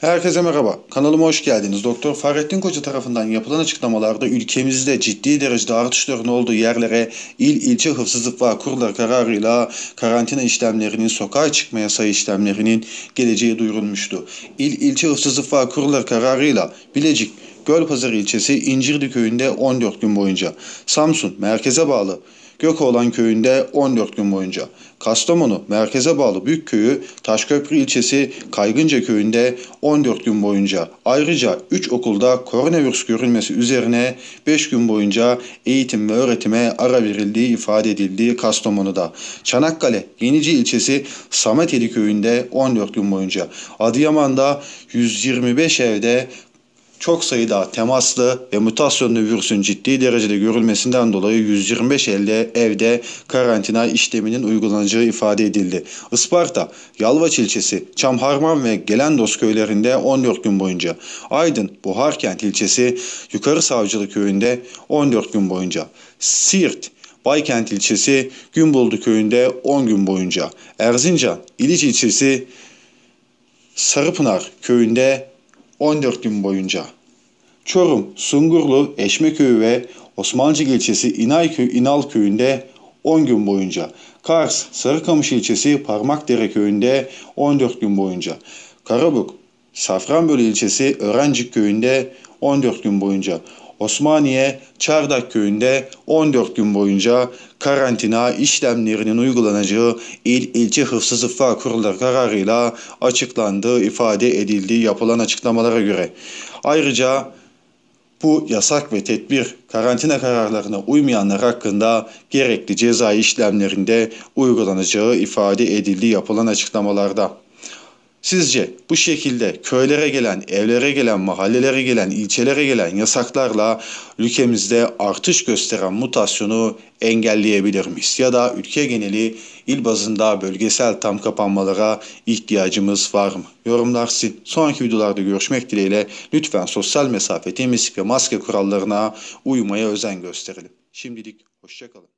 Herkese merhaba. Kanalıma hoş geldiniz. Doktor Fahrettin Koca tarafından yapılan açıklamalarda ülkemizde ciddi derecede artışların olduğu yerlere il ilçe hıfzızlık vakurları kararıyla karantina işlemlerinin, sokağa çıkma yasağı işlemlerinin geleceği duyurulmuştu. İl ilçe hıfzızlık vakurları kararıyla Bilecik, gölpazar ilçesi İncirli köyünde 14 gün boyunca, Samsun merkeze bağlı Gökoğlan köyünde 14 gün boyunca, Kastamonu merkeze bağlı Büyükköy'ü Taşköprü ilçesi Kaygınca köyünde 14 gün boyunca ayrıca 3 okulda koronavirüs görülmesi üzerine 5 gün boyunca eğitim ve öğretime ara verildiği ifade edildiği Kastamonu'da. Çanakkale Yenici ilçesi Sameteli köyünde 14 gün boyunca, Adıyaman'da 125 evde çok sayıda temaslı ve mutasyonlu virüsün ciddi derecede görülmesinden dolayı 125 elde evde karantina işleminin uygulanacağı ifade edildi. Isparta, Yalvaç ilçesi, Çamharman ve Gelendos köylerinde 14 gün boyunca, Aydın, Buharkent ilçesi, Yukarı Savcılı köyünde 14 gün boyunca, Siirt, Baykent ilçesi, Günbuldu köyünde 10 gün boyunca, Erzincan, İliç ilçesi, Sarıpınar köyünde 14 gün boyunca. Çorum, Sungurlu, Eşmeköy ve Osmancık ilçesi İnayköy İnal köyünde 10 gün boyunca. Kars, Sarıkamış ilçesi Parmakdere köyünde 14 gün boyunca. Karabük, Safranbolu ilçesi Örencik köyünde 14 gün boyunca. Osmaniye Çardak köyünde 14 gün boyunca karantina işlemlerinin uygulanacağı il ilçe hıfzı zıffa kurulları kararıyla açıklandığı ifade edildiği yapılan açıklamalara göre. Ayrıca bu yasak ve tedbir karantina kararlarına uymayanlar hakkında gerekli cezai işlemlerinde uygulanacağı ifade edildiği yapılan açıklamalarda. Sizce bu şekilde köylere gelen, evlere gelen, mahallelere gelen, ilçelere gelen yasaklarla ülkemizde artış gösteren mutasyonu engelleyebilir miyiz? Ya da ülke geneli il bazında bölgesel tam kapanmalara ihtiyacımız var mı? Yorumlar sizin. Sonraki videolarda görüşmek dileğiyle lütfen sosyal mesafe, temizlik ve maske kurallarına uymaya özen gösterelim. Şimdilik hoşçakalın.